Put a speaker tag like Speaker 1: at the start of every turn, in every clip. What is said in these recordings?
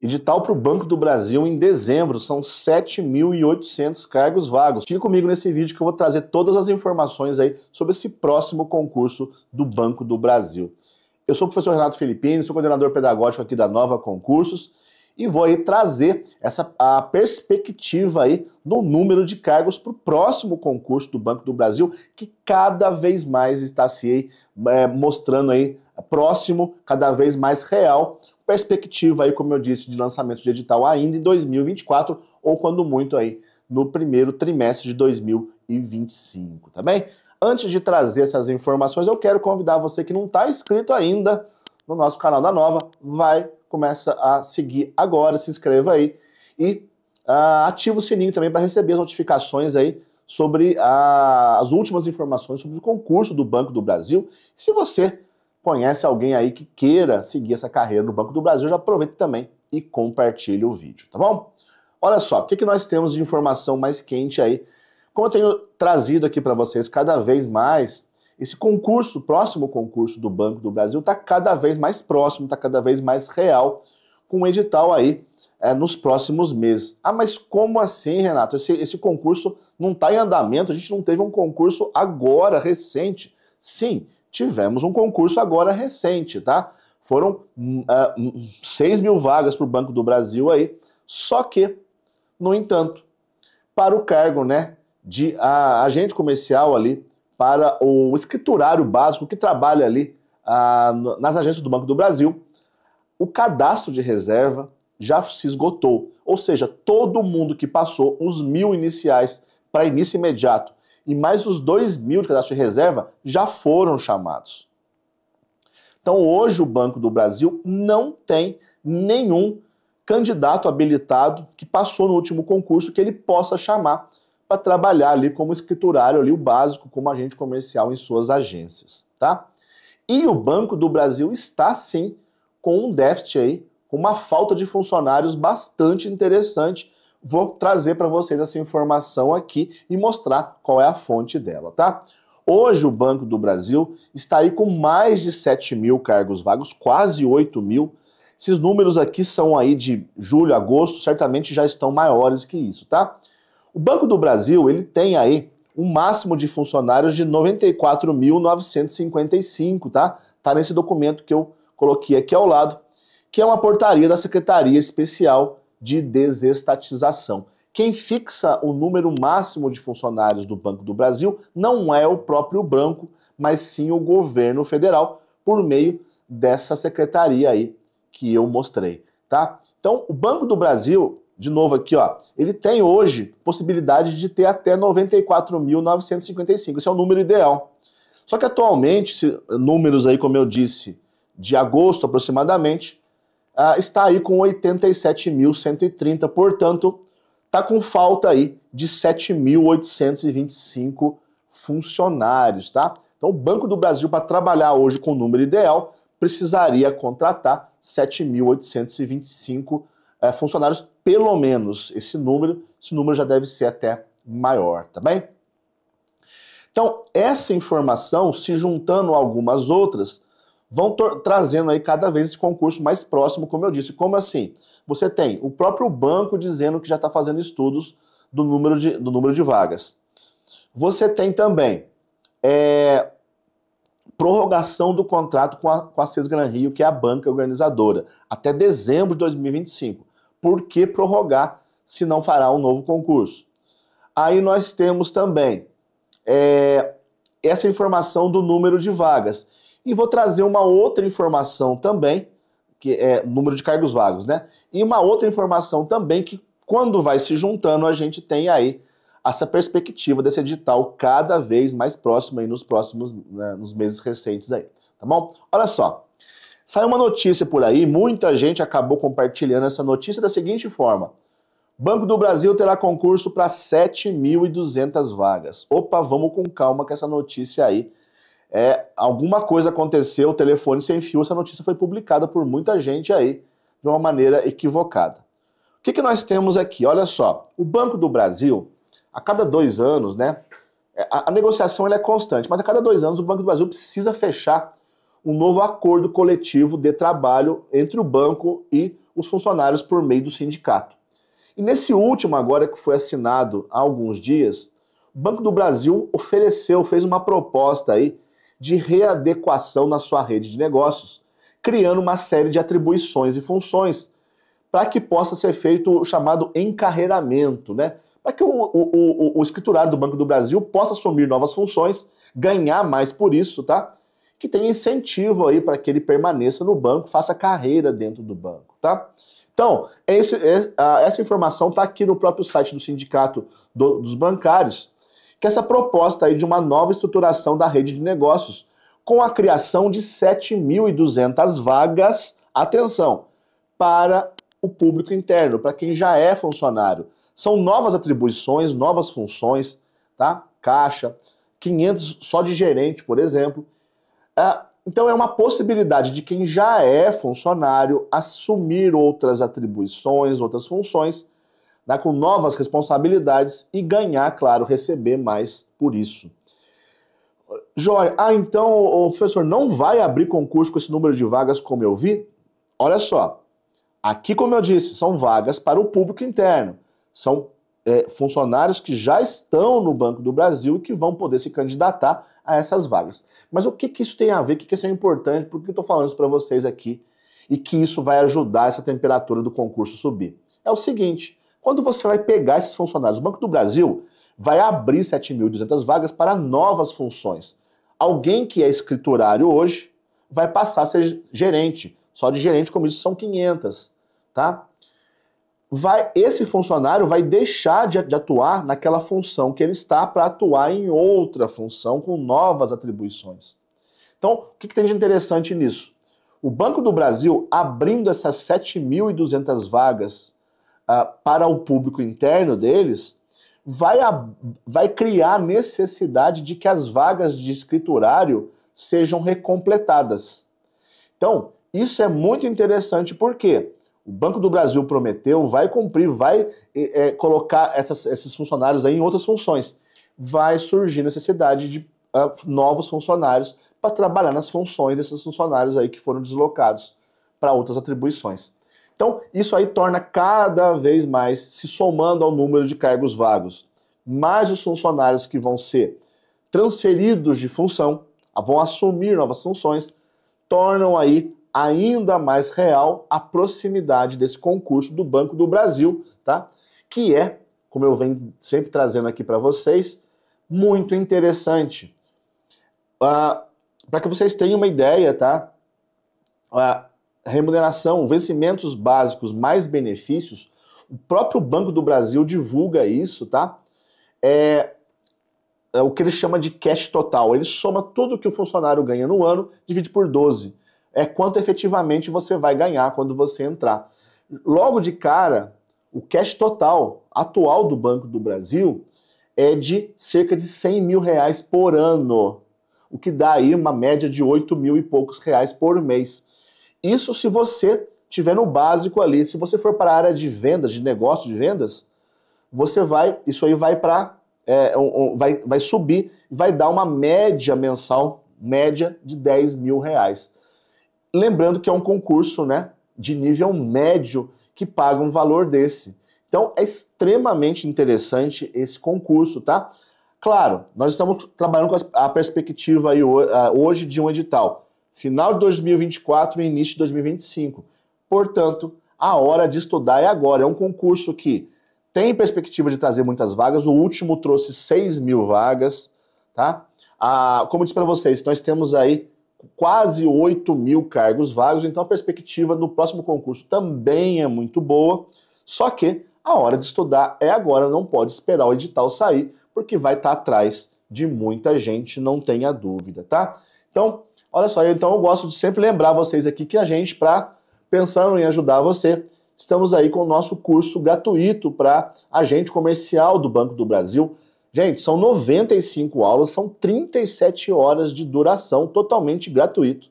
Speaker 1: Edital para o Banco do Brasil em dezembro, são 7.800 cargos vagos. Fique comigo nesse vídeo que eu vou trazer todas as informações aí sobre esse próximo concurso do Banco do Brasil. Eu sou o professor Renato Filippini, sou coordenador pedagógico aqui da Nova Concursos e vou aí trazer essa a perspectiva aí do número de cargos para o próximo concurso do Banco do Brasil, que cada vez mais está se aí, eh, é, mostrando aí próximo, cada vez mais real, perspectiva aí, como eu disse, de lançamento de edital ainda em 2024 ou quando muito aí no primeiro trimestre de 2025, tá bem? Antes de trazer essas informações, eu quero convidar você que não está inscrito ainda no nosso canal da Nova, vai, começa a seguir agora, se inscreva aí e uh, ativa o sininho também para receber as notificações aí sobre a, as últimas informações sobre o concurso do Banco do Brasil. se você conhece alguém aí que queira seguir essa carreira no Banco do Brasil, já aproveita também e compartilhe o vídeo, tá bom? Olha só, o que, que nós temos de informação mais quente aí? Como eu tenho trazido aqui para vocês cada vez mais, esse concurso, próximo concurso do Banco do Brasil, está cada vez mais próximo, está cada vez mais real, com o edital aí é, nos próximos meses. Ah, mas como assim, Renato? Esse, esse concurso não está em andamento, a gente não teve um concurso agora, recente. Sim, tivemos um concurso agora recente, tá? Foram uh, hum, é, hum, 6 mil vagas para o Banco do Brasil aí, só que, no entanto, para o cargo né, de uh, agente comercial ali, para o escriturário básico que trabalha ali uh, nas agências do Banco do Brasil, o cadastro de reserva já se esgotou. Ou seja, todo mundo que passou os mil iniciais para início imediato e mais os 2 mil de cadastro de reserva já foram chamados. Então hoje o Banco do Brasil não tem nenhum candidato habilitado que passou no último concurso que ele possa chamar para trabalhar ali como escriturário ali o básico como agente comercial em suas agências, tá? E o Banco do Brasil está sim com um déficit aí, com uma falta de funcionários bastante interessante vou trazer para vocês essa informação aqui e mostrar qual é a fonte dela, tá? Hoje o Banco do Brasil está aí com mais de 7 mil cargos vagos, quase 8 mil. Esses números aqui são aí de julho, agosto, certamente já estão maiores que isso, tá? O Banco do Brasil, ele tem aí um máximo de funcionários de 94.955, tá? Tá nesse documento que eu coloquei aqui ao lado, que é uma portaria da Secretaria Especial de desestatização. Quem fixa o número máximo de funcionários do Banco do Brasil não é o próprio banco, mas sim o governo federal, por meio dessa secretaria aí que eu mostrei, tá? Então, o Banco do Brasil, de novo aqui, ó, ele tem hoje possibilidade de ter até 94.955. Esse é o número ideal. Só que atualmente, números aí, como eu disse, de agosto aproximadamente, ah, está aí com 87.130, portanto, está com falta aí de 7.825 funcionários, tá? Então, o Banco do Brasil, para trabalhar hoje com o número ideal, precisaria contratar 7.825 é, eh, funcionários, pelo menos esse número. Esse número já deve ser até maior, tá bem? Então, essa informação, se juntando a algumas outras, vão trazendo aí cada vez esse concurso mais próximo, como eu disse. Como assim? Você tem o próprio banco dizendo que já está fazendo estudos do número de, do número de vagas. Você tem também é, prorrogação do contrato com a, com a Rio, que é a banca organizadora, até dezembro de 2025. Por que prorrogar se não fará um novo concurso? Aí nós temos também é, essa informação do número de vagas. E vou trazer uma outra informação também, que é número de cargos vagos, né? E uma outra informação também que quando vai se juntando a gente tem aí essa perspectiva desse edital cada vez mais próximo aí nos próximos né, nos meses recentes aí, tá bom? Olha só, saiu uma notícia por aí, muita gente acabou compartilhando essa notícia da seguinte forma: Banco do Brasil terá concurso para 7.200 vagas. Opa, vamos com calma que essa notícia aí é, alguma coisa aconteceu, o telefone sem fio, essa notícia foi publicada por muita gente aí de uma maneira equivocada. O que, que nós temos aqui? Olha só, o Banco do Brasil, a cada dois anos, né? É, a, a negociação é constante, mas a cada dois anos o Banco do Brasil precisa fechar um novo acordo coletivo de trabalho entre o banco e os funcionários por meio do sindicato. E nesse último, agora que foi assinado há alguns dias, o Banco do Brasil ofereceu, fez uma proposta aí de readequação na sua rede de negócios, criando uma série de atribuições e funções para que possa ser feito o chamado encarreiramento, né? para que o, o, o, o escriturário do Banco do Brasil possa assumir novas funções, ganhar mais por isso, tá? que tem incentivo aí para que ele permaneça no banco, faça carreira dentro do banco, tá? Então, esse, é, essa informação está aqui no próprio site do Sindicato dos Bancários que essa proposta aí de uma nova estruturação da rede de negócios, com a criação de 7.200 vagas, atenção, para o público interno, para quem já é funcionário. São novas atribuições, novas funções, tá? Caixa, 500 só de gerente, por exemplo. É, então é uma possibilidade de quem já é funcionário assumir outras atribuições, outras funções, né, com novas responsabilidades e ganhar, claro, receber mais por isso. Joia, ah, então o professor não vai abrir concurso com esse número de vagas como eu vi? Olha só, aqui, como eu disse, são vagas para o público interno. São é, funcionários que já estão no Banco do Brasil e que vão poder se candidatar a essas vagas. Mas o que, que isso tem a ver? O que, que isso é importante? Por que eu estou falando isso para vocês aqui? E que isso vai ajudar essa temperatura do concurso subir? É o seguinte: quando você vai pegar esses funcionários? O Banco do Brasil vai abrir 7.200 vagas para novas funções. Alguém que é escriturário hoje vai passar a ser gerente. Só de gerente, como isso, são 500, tá? Vai, esse funcionário vai deixar de, de atuar naquela função que ele está para atuar em outra função com novas atribuições. Então, o que, que tem de interessante nisso? O Banco do Brasil, abrindo essas 7.200 vagas ah, para o público interno deles, vai, a, vai criar a necessidade de que as vagas de escriturário sejam recompletadas. Então, isso é muito interessante porque o Banco do Brasil prometeu, vai cumprir, vai é, colocar essas, esses funcionários em outras funções. Vai surgir necessidade de uh, novos funcionários para trabalhar nas funções desses funcionários aí que foram deslocados para outras atribuições. Então, isso aí torna cada vez mais se somando ao número de cargos vagos. Mais os funcionários que vão ser transferidos de função, ah, vão assumir novas funções, tornam aí ainda mais real a proximidade desse concurso do Banco do Brasil, tá? Que é, como eu venho sempre trazendo aqui para vocês, muito interessante. Uh, ah, para que vocês tenham uma ideia, tá? Ah, remuneração, vencimentos básicos mais benefícios, o próprio Banco do Brasil divulga isso, tá? É, é o que ele chama de cash total. Ele soma tudo que o funcionário ganha no ano, divide por 12. É quanto efetivamente você vai ganhar quando você entrar. Logo de cara, o cash total atual do Banco do Brasil é de cerca de 100 mil reais por ano, o que dá aí uma média de 8 mil e poucos reais por mês. Isso se você tiver no básico ali. Se você for para a área de vendas, de negócio de vendas, você vai, isso aí vai para, é, um, um, vai, vai subir vai dar uma média mensal, média de 10 mil reais. Lembrando que é um concurso, né, de nível médio que paga um valor desse. Então é extremamente interessante esse concurso, tá? Claro, nós estamos trabalhando com a perspectiva aí hoje de um edital final de 2024 e início de 2025. Portanto, a hora de estudar é agora. É um concurso que tem perspectiva de trazer muitas vagas. O último trouxe 6 mil vagas, tá? Ah, como eu disse para vocês, nós temos aí quase 8 mil cargos vagos, então a perspectiva do próximo concurso também é muito boa. Só que a hora de estudar é agora, não pode esperar o edital sair, porque vai estar tá atrás de muita gente, não tenha dúvida, tá? Então, Olha só, então eu gosto de sempre lembrar vocês aqui que a gente, para pensando em ajudar você, estamos aí com o nosso curso gratuito para agente comercial do Banco do Brasil. Gente, são 95 aulas, são 37 horas de duração, totalmente gratuito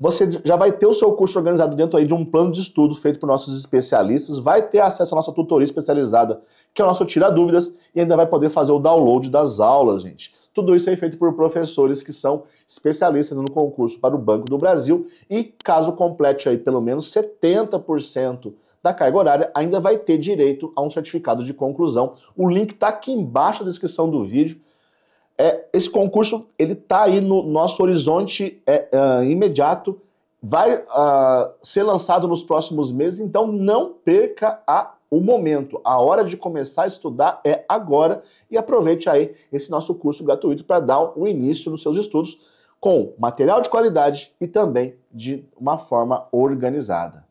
Speaker 1: você já vai ter o seu curso organizado dentro aí de um plano de estudo feito por nossos especialistas, vai ter acesso à nossa tutoria especializada, que é o nosso Tira Dúvidas, e ainda vai poder fazer o download das aulas, gente. Tudo isso é feito por professores que são especialistas no concurso para o Banco do Brasil, e caso complete aí pelo menos 70% da carga horária, ainda vai ter direito a um certificado de conclusão. O link está aqui embaixo na descrição do vídeo é, esse concurso ele está aí no nosso horizonte é, é, imediato, vai ah, ser lançado nos próximos meses, então não perca a, o momento. A hora de começar a estudar é agora e aproveite aí esse nosso curso gratuito para dar um início nos seus estudos com material de qualidade e também de uma forma organizada.